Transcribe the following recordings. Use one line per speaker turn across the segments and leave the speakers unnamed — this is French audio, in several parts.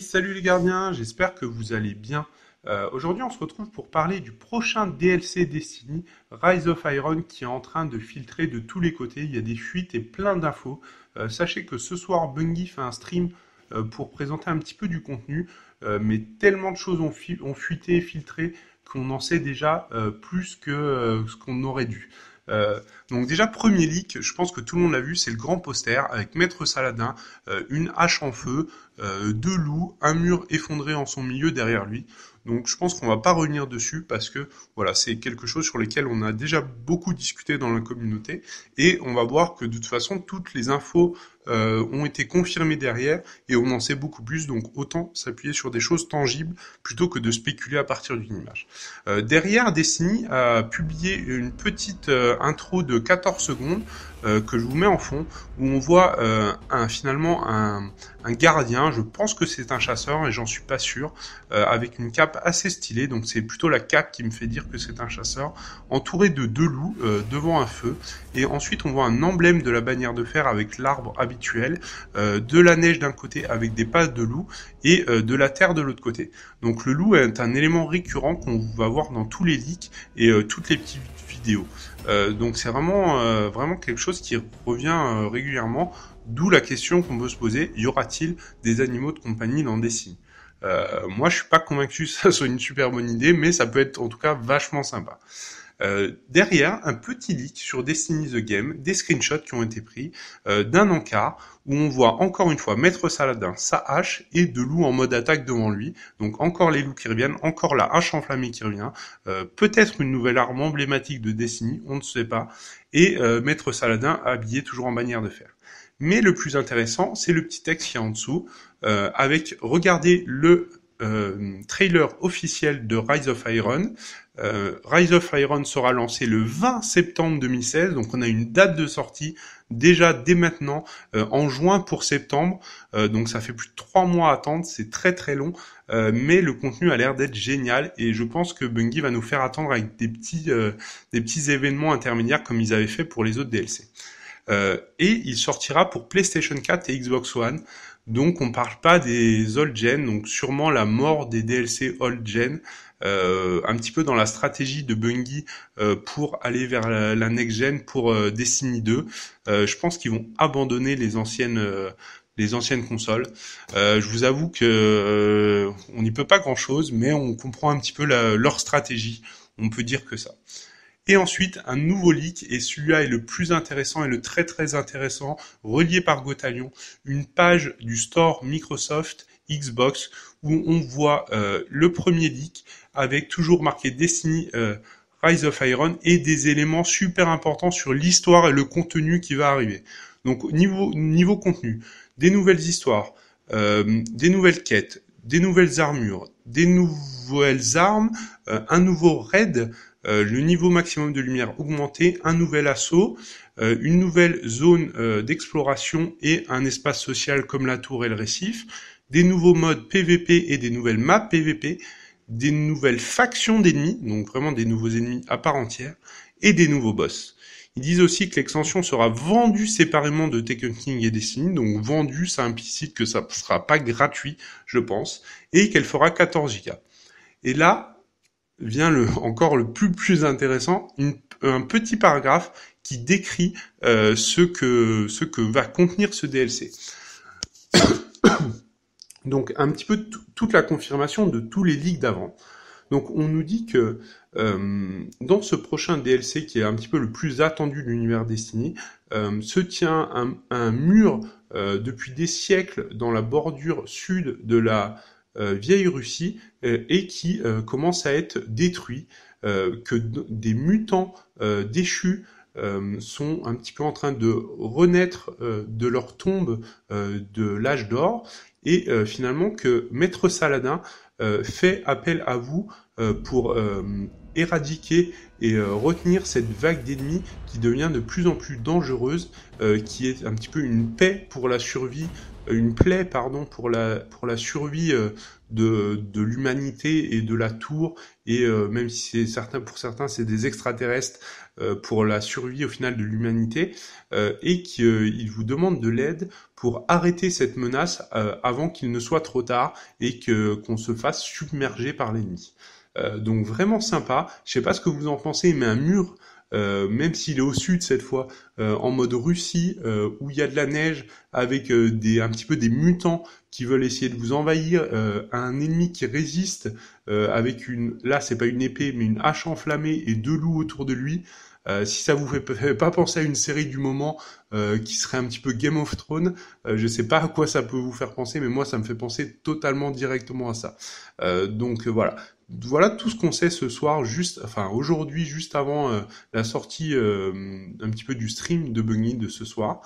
salut les gardiens, j'espère que vous allez bien. Euh, aujourd'hui, on se retrouve pour parler du prochain DLC Destiny, Rise of Iron, qui est en train de filtrer de tous les côtés. Il y a des fuites et plein d'infos. Euh, sachez que ce soir, Bungie fait un stream euh, pour présenter un petit peu du contenu, mais tellement de choses ont, ont fuité et filtré qu'on en sait déjà plus que ce qu'on aurait dû. Euh, donc déjà, premier leak, je pense que tout le monde l'a vu, c'est le grand poster avec Maître Saladin, euh, une hache en feu, euh, deux loups, un mur effondré en son milieu derrière lui. Donc je pense qu'on va pas revenir dessus parce que voilà, c'est quelque chose sur lequel on a déjà beaucoup discuté dans la communauté et on va voir que de toute façon toutes les infos euh, ont été confirmées derrière et on en sait beaucoup plus. Donc autant s'appuyer sur des choses tangibles plutôt que de spéculer à partir d'une image. Euh, derrière, Destiny a publié une petite euh, intro de 14 secondes euh, que je vous mets en fond, où on voit euh, finalement un, gardien, je pense que c'est un chasseur et j'en suis pas sûr, euh, avec une cape assez stylée, donc c'est plutôt la cape qui me fait dire que c'est un chasseur, entouré de deux loups devant un feu, et ensuite on voit un emblème de la bannière de fer avec l'arbre habituel, de la neige d'un côté avec des pattes de loup, et de la terre de l'autre côté. Donc le loup est un élément récurrent qu'on va voir dans tous les leaks et toutes les petites vidéos. Euh, donc c'est vraiment, euh, vraiment quelque chose qui revient euh, régulièrement, d'où la question qu'on peut se poser, y aura-t-il des animaux de compagnie dans des signes Moi je suis pas convaincu que ça soit une super bonne idée, mais ça peut être en tout cas vachement sympa. Euh, derrière, un petit leak sur Destiny the Game, des screenshots qui ont été pris euh, d'un encart où on voit encore une fois Maître Saladin, sa hache et de loups en mode attaque devant lui. Donc encore les loups qui reviennent, encore la hache enflammée qui revient, euh, peut-être une nouvelle arme emblématique de Destiny, on ne sait pas, et Maître Saladin habillé toujours en bannière de fer. Mais le plus intéressant, c'est le petit texte qui est en dessous, avec regardez le euh, trailer officiel de Rise of Iron. Euh, Rise of Iron sera lancé le 20 septembre 2016, donc on a une date de sortie déjà dès maintenant euh, en juin pour septembre, donc ça fait plus de trois mois à attendre, c'est très très long, mais le contenu a l'air d'être génial et je pense que Bungie va nous faire attendre avec des petits des petits événements intermédiaires comme ils avaient fait pour les autres DLC. et il sortira pour PlayStation 4 et Xbox One. Donc on parle pas des old gen, donc sûrement la mort des DLC old gen, euh, un petit peu dans la stratégie de Bungie euh, pour aller vers la, next gen pour euh, Destiny 2. je pense qu'ils vont abandonner les anciennes les anciennes consoles. je vous avoue que on n'y peut pas grand chose, mais on comprend un petit peu leur stratégie. On peut dire que ça. Et ensuite un nouveau leak, et celui-là est le plus intéressant et le très très intéressant, relié par Gotalion, une page du store Microsoft Xbox où on voit euh, le premier leak avec toujours marqué Destiny euh, Rise of Iron et des éléments super importants sur l'histoire et le contenu qui va arriver. Donc niveau, niveau contenu, des nouvelles histoires, euh, des nouvelles quêtes, des nouvelles armures, des nouveaux nouvelles armes, euh, un nouveau raid, euh, le niveau maximum de lumière augmenté, un nouvel assaut, euh, une nouvelle zone d'exploration et un espace social comme la tour et le récif, des nouveaux modes PVP et des nouvelles maps PVP, des nouvelles factions d'ennemis, donc vraiment des nouveaux ennemis à part entière, et des nouveaux boss. Ils disent aussi que l'extension sera vendue séparément de Tekken King et Destiny, donc vendue, ça implicite que ça ne sera pas gratuit, je pense, et qu'elle fera 14 gigas. Et là vient le, encore le plus, plus intéressant, un petit paragraphe qui décrit euh, ce, que, ce que va contenir ce DLC. Donc un petit peu toute la confirmation de tous les leaks d'avant. Donc on nous dit que euh, dans ce prochain DLC qui est un petit peu le plus attendu de l'univers Destiny, euh, se tient un, mur depuis des siècles dans la bordure sud de la euh, vieille Russie euh, et qui euh, commence à être détruit, que des mutants déchus sont un petit peu en train de renaître de leur tombe de l'âge d'or et finalement que Maître Saladin fait appel à vous pour éradiquer et retenir cette vague d'ennemis qui devient de plus en plus dangereuse, qui est un petit peu une paix pour la survie une plaie pardon pour la pour la survie euh, de, de l'humanité et de la tour et euh, même si c'est certain pour certains c'est des extraterrestres euh, pour la survie au final de l'humanité et qu'ils vous demandent de l'aide pour arrêter cette menace avant qu'il ne soit trop tard et que qu'on se fasse submerger par l'ennemi. donc vraiment sympa. Je sais pas ce que vous en pensez, mais un mur euh, même s'il est au sud cette fois, euh, en mode Russie, euh, où il y a de la neige, avec des, un petit peu des mutants qui veulent essayer de vous envahir, un ennemi qui résiste, avec une, là c'est pas une épée, mais une hache enflammée et deux loups autour de lui. si ça vous fait pas penser à une série du moment, euh, qui serait un petit peu Game of Thrones. Euh, je sais pas à quoi ça peut vous faire penser, mais moi ça me fait penser totalement directement à ça. Euh, donc euh, voilà, voilà tout ce qu'on sait ce soir, juste, enfin aujourd'hui, juste avant la sortie un petit peu du stream de Bunny de ce soir,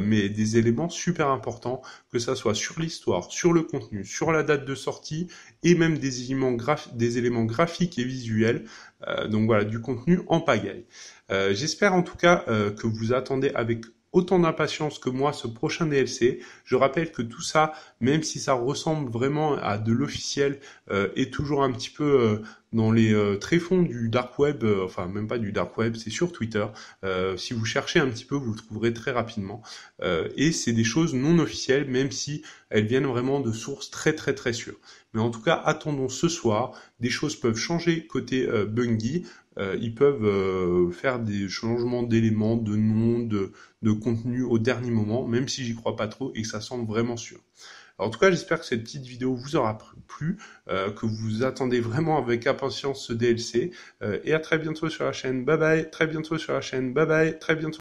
mais des éléments super importants, que ça soit sur l'histoire, sur le contenu, sur la date de sortie, et même des éléments, des éléments graphiques et visuels, donc voilà, du contenu en pagaille. J'espère en tout cas que vous attendez avec autant d'impatience que moi ce prochain DLC. Je rappelle que tout ça même si ça ressemble vraiment à de l'officiel euh, et toujours un petit peu euh, dans les euh, tréfonds du dark web, euh, enfin même pas du dark web, c'est sur Twitter. Euh, si vous cherchez un petit peu, vous le trouverez très rapidement. et c'est des choses non officielles, même si elles viennent vraiment de sources très très très sûres. Mais en tout cas, attendons ce soir. Des choses peuvent changer côté Bungie. ils peuvent faire des changements d'éléments, de noms, de, de, contenu au dernier moment, même si j'y crois pas trop et que ça semble vraiment sûr en tout cas, j'espère que cette petite vidéo vous aura plu, euh, que vous attendez vraiment avec impatience ce DLC. Euh, et à très bientôt sur la chaîne. Bye bye. Très bientôt sur la chaîne. Bye bye. Très bientôt.